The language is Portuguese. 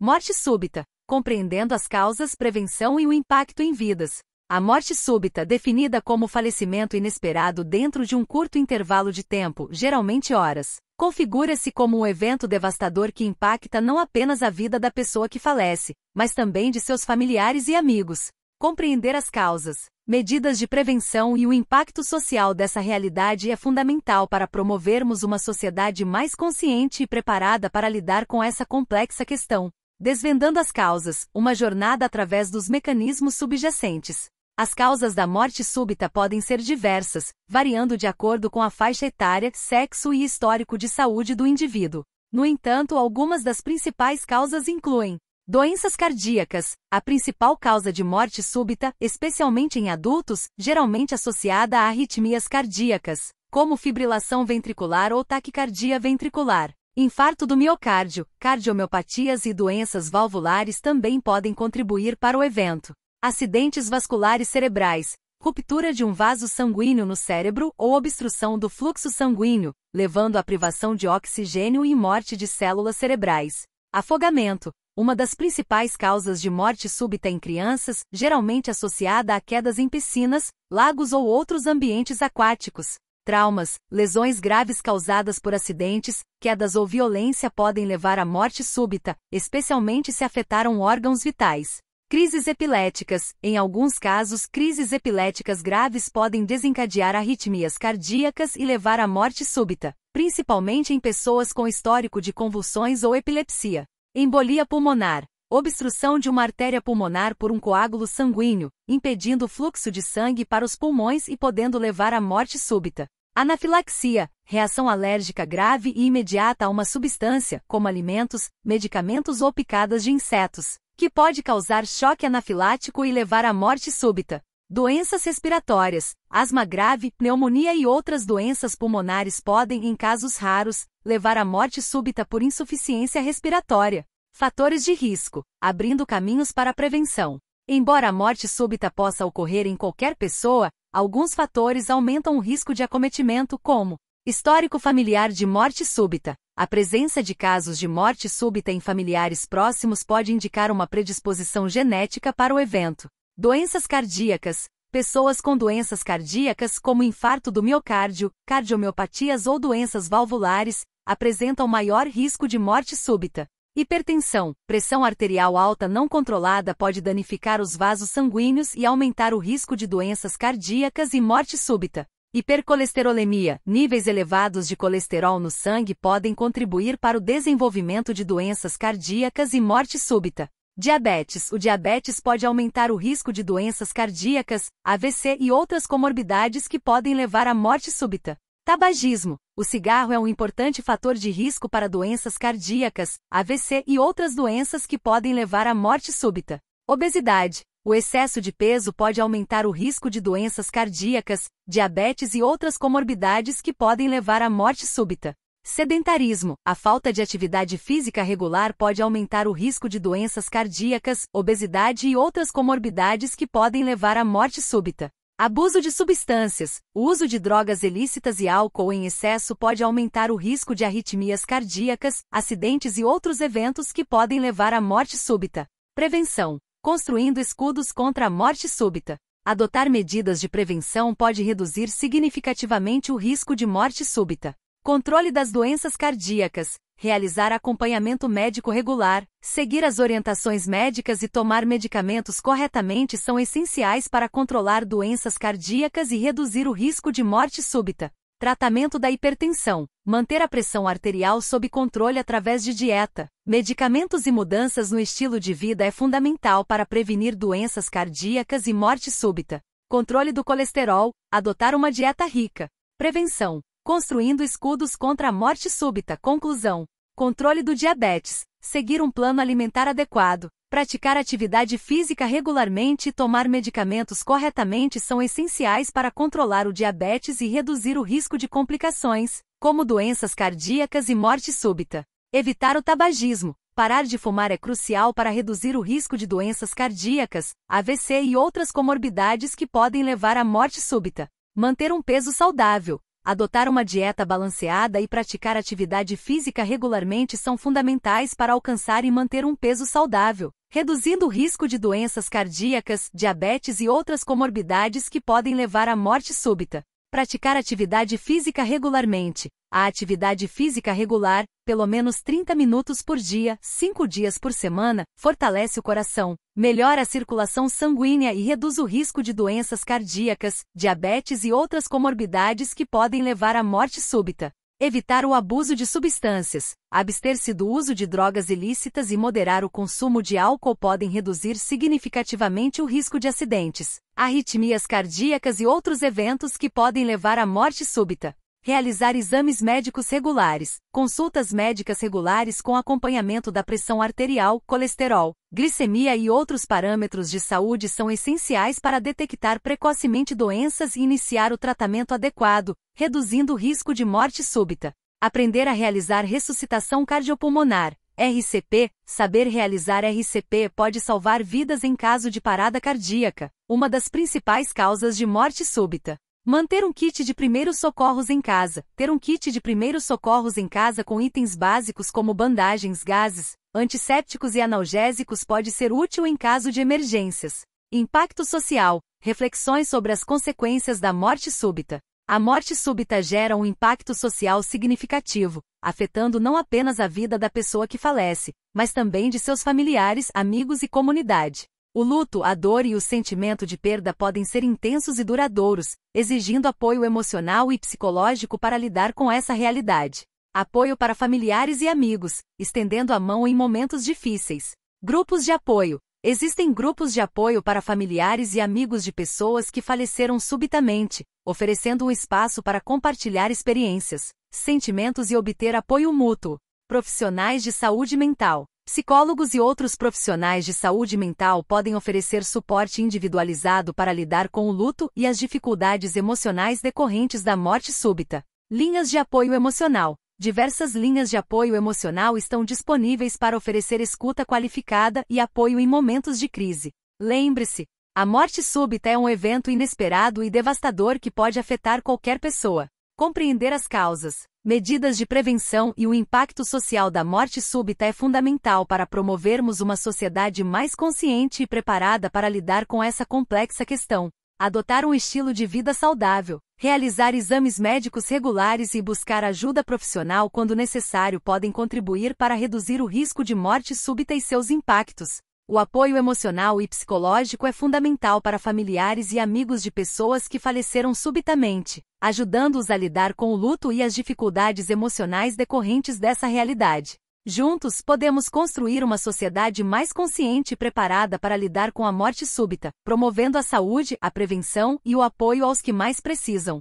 Morte súbita, compreendendo as causas, prevenção e o impacto em vidas. A morte súbita, definida como falecimento inesperado dentro de um curto intervalo de tempo, geralmente horas, configura-se como um evento devastador que impacta não apenas a vida da pessoa que falece, mas também de seus familiares e amigos. Compreender as causas, medidas de prevenção e o impacto social dessa realidade é fundamental para promovermos uma sociedade mais consciente e preparada para lidar com essa complexa questão. Desvendando as causas, uma jornada através dos mecanismos subjacentes. As causas da morte súbita podem ser diversas, variando de acordo com a faixa etária, sexo e histórico de saúde do indivíduo. No entanto, algumas das principais causas incluem doenças cardíacas, a principal causa de morte súbita, especialmente em adultos, geralmente associada a arritmias cardíacas, como fibrilação ventricular ou taquicardia ventricular. Infarto do miocárdio, cardiomiopatias e doenças valvulares também podem contribuir para o evento. Acidentes vasculares cerebrais, ruptura de um vaso sanguíneo no cérebro ou obstrução do fluxo sanguíneo, levando à privação de oxigênio e morte de células cerebrais. Afogamento, uma das principais causas de morte súbita em crianças, geralmente associada a quedas em piscinas, lagos ou outros ambientes aquáticos traumas, lesões graves causadas por acidentes, quedas ou violência podem levar à morte súbita, especialmente se afetaram órgãos vitais. Crises epiléticas. Em alguns casos, crises epiléticas graves podem desencadear arritmias cardíacas e levar à morte súbita, principalmente em pessoas com histórico de convulsões ou epilepsia. Embolia pulmonar. Obstrução de uma artéria pulmonar por um coágulo sanguíneo, impedindo o fluxo de sangue para os pulmões e podendo levar à morte súbita. Anafilaxia, reação alérgica grave e imediata a uma substância, como alimentos, medicamentos ou picadas de insetos, que pode causar choque anafilático e levar à morte súbita. Doenças respiratórias, asma grave, pneumonia e outras doenças pulmonares podem, em casos raros, levar à morte súbita por insuficiência respiratória. Fatores de risco, abrindo caminhos para a prevenção. Embora a morte súbita possa ocorrer em qualquer pessoa, alguns fatores aumentam o risco de acometimento, como histórico familiar de morte súbita. A presença de casos de morte súbita em familiares próximos pode indicar uma predisposição genética para o evento. Doenças cardíacas. Pessoas com doenças cardíacas, como infarto do miocárdio, cardiomiopatias ou doenças valvulares, apresentam maior risco de morte súbita. Hipertensão, pressão arterial alta não controlada pode danificar os vasos sanguíneos e aumentar o risco de doenças cardíacas e morte súbita. Hipercolesterolemia, níveis elevados de colesterol no sangue podem contribuir para o desenvolvimento de doenças cardíacas e morte súbita. Diabetes, o diabetes pode aumentar o risco de doenças cardíacas, AVC e outras comorbidades que podem levar à morte súbita. Tabagismo. O cigarro é um importante fator de risco para doenças cardíacas, AVC e outras doenças que podem levar à morte súbita. Obesidade. O excesso de peso pode aumentar o risco de doenças cardíacas, diabetes e outras comorbidades que podem levar à morte súbita. Sedentarismo. A falta de atividade física regular pode aumentar o risco de doenças cardíacas, obesidade e outras comorbidades que podem levar à morte súbita. Abuso de substâncias, o uso de drogas ilícitas e álcool em excesso pode aumentar o risco de arritmias cardíacas, acidentes e outros eventos que podem levar à morte súbita. Prevenção: construindo escudos contra a morte súbita. Adotar medidas de prevenção pode reduzir significativamente o risco de morte súbita. Controle das doenças cardíacas realizar acompanhamento médico regular, seguir as orientações médicas e tomar medicamentos corretamente são essenciais para controlar doenças cardíacas e reduzir o risco de morte súbita. Tratamento da hipertensão. Manter a pressão arterial sob controle através de dieta, medicamentos e mudanças no estilo de vida é fundamental para prevenir doenças cardíacas e morte súbita. Controle do colesterol. Adotar uma dieta rica. Prevenção construindo escudos contra a morte súbita. Conclusão: controle do diabetes, seguir um plano alimentar adequado, praticar atividade física regularmente e tomar medicamentos corretamente são essenciais para controlar o diabetes e reduzir o risco de complicações, como doenças cardíacas e morte súbita. Evitar o tabagismo. Parar de fumar é crucial para reduzir o risco de doenças cardíacas, AVC e outras comorbidades que podem levar à morte súbita. Manter um peso saudável adotar uma dieta balanceada e praticar atividade física regularmente são fundamentais para alcançar e manter um peso saudável, reduzindo o risco de doenças cardíacas, diabetes e outras comorbidades que podem levar à morte súbita. Praticar atividade física regularmente. A atividade física regular, pelo menos 30 minutos por dia, 5 dias por semana, fortalece o coração, melhora a circulação sanguínea e reduz o risco de doenças cardíacas, diabetes e outras comorbidades que podem levar à morte súbita. Evitar o abuso de substâncias, abster-se do uso de drogas ilícitas e moderar o consumo de álcool podem reduzir significativamente o risco de acidentes, arritmias cardíacas e outros eventos que podem levar à morte súbita realizar exames médicos regulares, consultas médicas regulares com acompanhamento da pressão arterial, colesterol, glicemia e outros parâmetros de saúde são essenciais para detectar precocemente doenças e iniciar o tratamento adequado, reduzindo o risco de morte súbita. Aprender a realizar ressuscitação cardiopulmonar, RCP, saber realizar RCP pode salvar vidas em caso de parada cardíaca, uma das principais causas de morte súbita. Manter um kit de primeiros socorros em casa. Ter um kit de primeiros socorros em casa com itens básicos como bandagens, gases, antissépticos e analgésicos pode ser útil em caso de emergências. Impacto social. Reflexões sobre as consequências da morte súbita. A morte súbita gera um impacto social significativo, afetando não apenas a vida da pessoa que falece, mas também de seus familiares, amigos e comunidade. O luto, a dor e o sentimento de perda podem ser intensos e duradouros, exigindo apoio emocional e psicológico para lidar com essa realidade. Apoio para familiares e amigos, estendendo a mão em momentos difíceis. Grupos de apoio. Existem grupos de apoio para familiares e amigos de pessoas que faleceram subitamente, oferecendo um espaço para compartilhar experiências, sentimentos e obter apoio mútuo. Profissionais de saúde mental. Psicólogos e outros profissionais de saúde mental podem oferecer suporte individualizado para lidar com o luto e as dificuldades emocionais decorrentes da morte súbita. Linhas de apoio emocional. Diversas linhas de apoio emocional estão disponíveis para oferecer escuta qualificada e apoio em momentos de crise. Lembre-se, a morte súbita é um evento inesperado e devastador que pode afetar qualquer pessoa. Compreender as causas, medidas de prevenção e o impacto social da morte súbita é fundamental para promovermos uma sociedade mais consciente e preparada para lidar com essa complexa questão. Adotar um estilo de vida saudável, realizar exames médicos regulares e buscar ajuda profissional quando necessário podem contribuir para reduzir o risco de morte súbita e seus impactos. O apoio emocional e psicológico é fundamental para familiares e amigos de pessoas que faleceram subitamente, ajudando-os a lidar com o luto e as dificuldades emocionais decorrentes dessa realidade. Juntos, podemos construir uma sociedade mais consciente e preparada para lidar com a morte súbita, promovendo a saúde, a prevenção e o apoio aos que mais precisam.